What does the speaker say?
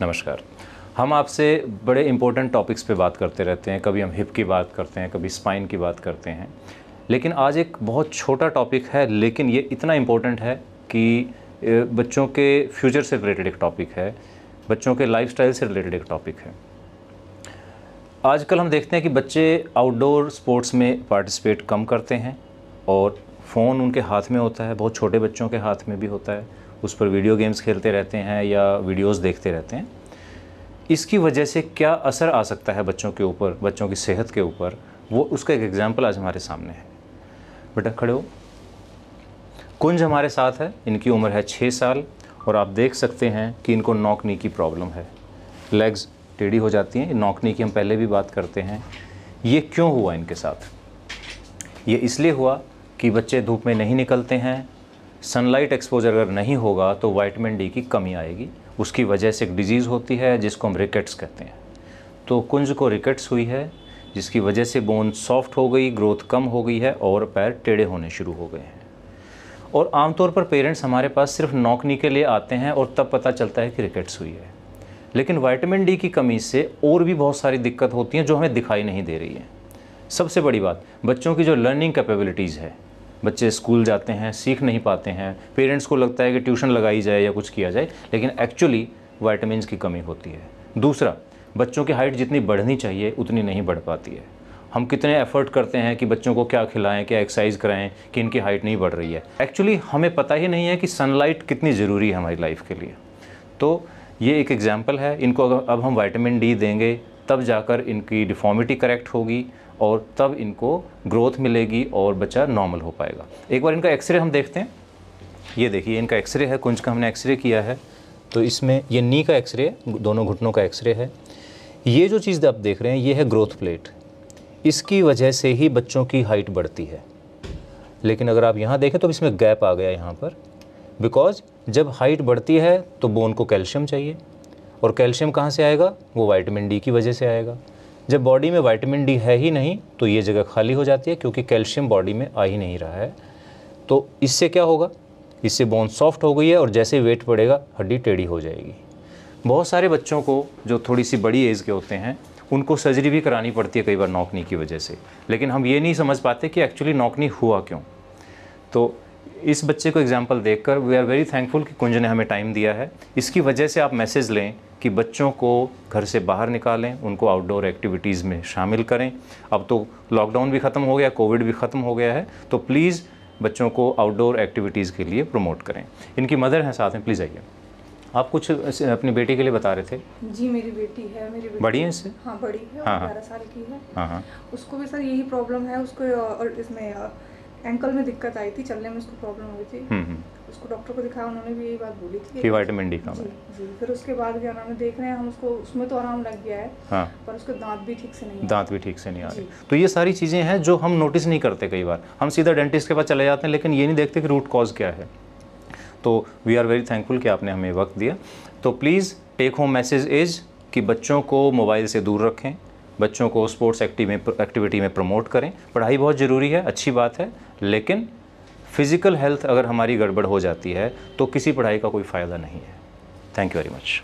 नमस्कार हम आपसे बड़े इंपॉर्टेंट टॉपिक्स पे बात करते रहते हैं कभी हम हिप की बात करते हैं कभी स्पाइन की बात करते हैं लेकिन आज एक बहुत छोटा टॉपिक है लेकिन ये इतना इम्पोर्टेंट है कि बच्चों के फ्यूचर से रिलेटेड एक टॉपिक है बच्चों के लाइफ से रिलेटेड एक टॉपिक है आजकल हम देखते हैं कि बच्चे आउटडोर स्पोर्ट्स में पार्टिसिपेट कम करते हैं और फ़ोन उनके हाथ में होता है बहुत छोटे बच्चों के हाथ में भी होता है उस पर वीडियो गेम्स खेलते रहते हैं या वीडियोस देखते रहते हैं इसकी वजह से क्या असर आ सकता है बच्चों के ऊपर बच्चों की सेहत के ऊपर वो उसका एक एग्ज़ाम्पल आज हमारे सामने है बेटा खड़े हो कुंज हमारे साथ है इनकी उम्र है छः साल और आप देख सकते हैं कि इनको नौकनी की प्रॉब्लम है लेग्स टेढ़ी हो जाती हैं नौकनी की हम पहले भी बात करते हैं ये क्यों हुआ इनके साथ ये इसलिए हुआ कि बच्चे धूप में नहीं निकलते हैं सनलाइट एक्सपोजर अगर नहीं होगा तो वाइटमिन डी की कमी आएगी उसकी वजह से एक डिजीज़ होती है जिसको हम रिकेट्स कहते हैं तो कुंज को रिकेट्स हुई है जिसकी वजह से बोन सॉफ्ट हो गई ग्रोथ कम हो गई है और पैर टेढ़े होने शुरू हो गए हैं और आमतौर पर पेरेंट्स हमारे पास सिर्फ नौकनी के लिए आते हैं और तब पता चलता है कि रिकेट्स हुई है लेकिन वाइटामिन डी की कमी से और भी बहुत सारी दिक्कत होती हैं जो हमें दिखाई नहीं दे रही है सबसे बड़ी बात बच्चों की जो लर्निंग कैपेबिलिटीज़ है बच्चे स्कूल जाते हैं सीख नहीं पाते हैं पेरेंट्स को लगता है कि ट्यूशन लगाई जाए या कुछ किया जाए लेकिन एक्चुअली वाइटामिन की कमी होती है दूसरा बच्चों की हाइट जितनी बढ़नी चाहिए उतनी नहीं बढ़ पाती है हम कितने एफर्ट करते हैं कि बच्चों को क्या खिलाएं क्या एक्सरसाइज कराएं कि इनकी हाइट नहीं बढ़ रही है एक्चुअली हमें पता ही नहीं है कि सनलाइट कितनी ज़रूरी है हमारी लाइफ के लिए तो ये एक एग्ज़ाम्पल है इनको अब हम वाइटामिन डी देंगे तब जाकर इनकी डिफॉर्मिटी करेक्ट होगी और तब इनको ग्रोथ मिलेगी और बच्चा नॉर्मल हो पाएगा एक बार इनका एक्सरे हम देखते हैं ये देखिए इनका एक्सरे है कुंज का हमने एक्सरे किया है तो इसमें ये नी का एक्सरे दोनों घुटनों का एक्सरे है ये जो चीज़ आप देख रहे हैं ये है ग्रोथ प्लेट इसकी वजह से ही बच्चों की हाइट बढ़ती है लेकिन अगर आप यहाँ देखें तो इसमें गैप आ गया यहाँ पर बिकॉज जब हाइट बढ़ती है तो बोन को कैल्शियम चाहिए और कैल्शियम कहाँ से आएगा वो वाइटमिन डी की वजह से आएगा जब बॉडी में वाइटामिन डी है ही नहीं तो ये जगह खाली हो जाती है क्योंकि कैल्शियम बॉडी में आ ही नहीं रहा है तो इससे क्या होगा इससे बोन सॉफ्ट हो गई है और जैसे वेट बढ़ेगा हड्डी टेढ़ी हो जाएगी बहुत सारे बच्चों को जो थोड़ी सी बड़ी एज के होते हैं उनको सर्जरी भी करानी पड़ती है कई बार नौकनी की वजह से लेकिन हम ये नहीं समझ पाते कि एक्चुअली नौकनी हुआ क्यों तो इस बच्चे को एग्जाम्पल देखकर वी आर वेरी थैंकफुल कि कुंज ने हमें टाइम दिया है इसकी वजह से आप मैसेज लें कि बच्चों को घर से बाहर निकालें उनको आउटडोर एक्टिविटीज़ में शामिल करें अब तो लॉकडाउन भी ख़त्म हो गया कोविड भी ख़त्म हो गया है तो प्लीज़ बच्चों को आउटडोर एक्टिविटीज़ के लिए प्रमोट करें इनकी मदर हैं साथ में प्लीज़ आइए आप कुछ अपनी बेटी के लिए बता रहे थे जी मेरी बेटी है मेरी बेटी बड़ी है इससे हाँ बड़ी है हाँ, हाँ। साल की है हाँ, हाँ. उसको भी सर यही प्रॉब्लम है उसको और इसमें एंकल में दिक्कत आई थी चलने में उसको प्रॉब्लम हुई थी हम्म, हम्म। उसको डॉक्टर को दिखाया उन्होंने भी यही बात बोली थी कि विटामिन डी जी, जी फिर उसके बाद क्या नाम है देख रहे हैं हम उसको उसमें तो आराम लग गया है हाँ। पर उसके दांत भी ठीक से नहीं दांत भी ठीक से नहीं आ रहे तो ये सारी चीज़ें हैं जो हम नोटिस नहीं करते कई बार हम सीधा डेंटिस्ट के पास चले जाते हैं लेकिन ये नहीं देखते कि रूट कॉज क्या है तो वी आर वेरी थैंकफुल कि आपने हमें वक्त दिया तो please take home message is कि बच्चों को मोबाइल से दूर रखें बच्चों को स्पोर्ट्स एक्टिव में एक्टिविटी में प्रमोट करें पढ़ाई बहुत ज़रूरी है अच्छी बात है लेकिन फिज़िकल हेल्थ अगर हमारी गड़बड़ हो जाती है तो किसी पढ़ाई का कोई फ़ायदा नहीं है थैंक यू वेरी मच